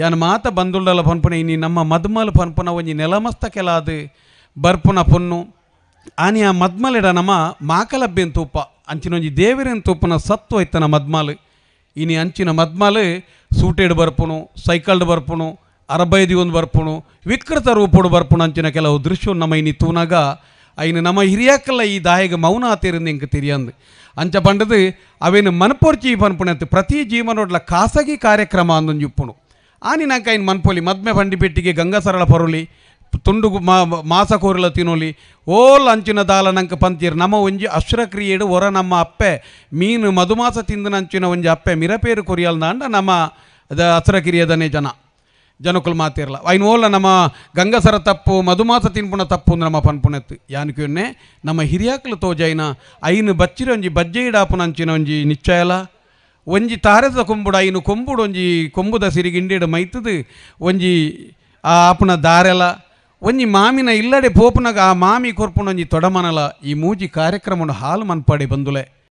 ಯಾನ್ ಮಾತ ಬಂದುಳ್ಳಲ ಪನ್ಪುನ ಇನಿ ನಮ್ಮ ಮದ್ಮಲ್ ಪನ್ಪುನ ಒಂಜಿ ನೆಲಮಸ್ತಕೆಲಾದು ಬರ್ಪುನ ಪೊನ್ನು ಆನಿ ಆ ಮದ್ಮಲಿಡ ನಮ ಮಾಕಲಬ್ಯನ್ ತೂಪ ಅಂಚಿನೊಂಜಿ ದೇವರನ್ ತೂಪನ ಸತ್ವ ಇತ್ತನ ಮದ್ಮಲ್ ಇನಿ ಅಂಚಿನ ಮದ್ಮಲ್ ಸೂಟೆಡ್ ಬರ್ಪುನು ಸೈಕಲ್ಡ್ ಬರ್ಪುನು ಅರಬೈದಿ ಒಂದು ಬರ್ಪುನು ವಿಕೃತ ರೂಪುಡು ಬರ್ಪುನ ಅಂಚಿನ ಕೆಲವು ದೃಶ್ಯ ನಮ್ಮ ಇನಿ ತೂನಗ ಅಯ್ಯನ ನಮ್ಮ ಹಿರಿಯಾಕಲ್ಲ ಈ ದಾಯಗ ಮೌನ ಆತೀರಿಂದ ಇಂಕ ತಿರಿಯಂದು ಅಂಚ ಪಂಡದು ಅವೇನು ಮನಪೋರ್ಚಿ ಪನ್ಪುಣತ್ತು ಪ್ರತಿ ಜೀವನೋಡ್ಲ ಖಾಸಗಿ ಕಾರ್ಯಕ್ರಮ ಅಂದೊಂದು ಇಪ್ಪುಣು ಆನಿನಕಾಯಿನ ಮನ್ಪೊಲಿ ಮದ್ಮೆ ಬಂಡಿ ಪೆಟ್ಟಿಗೆ ಗಂಗಾ ಪರುಲಿ ತುಂಡು ಮಾ ಮಾಸ ಕೋರಿಲ ತಿನ್ನೋಲಿ ಓಲ್ ಅಂಚಿನ ದಾಲ ನಂಕ ಪಂತೀರ್ ನಮ್ಮ ಒಂಜಿ ಅಶ್ರಕ್ರಿಯೆಡು ಹೊರ ನಮ್ಮ ಅಪ್ಪೆ ಮೀನು ಮಧುಮಾಸ ತಿಂದು ಅಂಚಿನ ಒಂಜಿ ಅಪ್ಪೆ ಮಿರಪೇರು ಕೊರಿಯಲ್ ನಾಂಡ ನಮ್ಮ ಅದ ಅಸ್ರಕಿರಿಯದನೇ ಜನ ಜನಕುಲು ಮಾತಿರಲ್ಲ ಐನ್ ಓಲ ನಮ್ಮ ಗಂಗಸರ ತಪ್ಪು ಮಧುಮಾಸ ತಿನ್ಪುಣ ತಪ್ಪು ಅಂದ್ರೆ ನಮ್ಮ ಪನ್ಪುಣತ್ತು ಯಾನಕ್ಯೊನ್ನೆ ನಮ್ಮ ಹಿರಿಯಾಕ್ಲು ತೋಜೈನ ಐನು ಬಚ್ಚಿರ ಒಂಜಿ ಬಜ್ಜೆ ಇಡಾಪು ಅಂಚಿನ ಒಂಜಿ ನಿಶ್ಚಯಲ ಒಂಜಿ ತಾರದ ಕೊಂಬುಡ ಇನ್ನು ಕೊಂಬುಡು ಒಂಜಿ ಕೊಂಬುದ ಸಿರಿ ಮೈತದು ಒಂಜಿ ಆ ಆಪುನ ದಾರೆಲ ಒಂಜಿ ಮಾಮಿನ ಇಲ್ಲಡೆ ಪೋಪುನಗ ಆ ಮಾಮಿ ಕೊರ್ಪುನ ಒಂಜಿ ತೊಡಮನಲ ಈ ಮೂಜಿ ಕಾರ್ಯಕ್ರಮನು ಹಾಲು ಮನ್ಪಾಡೆ ಬಂದುಲೆ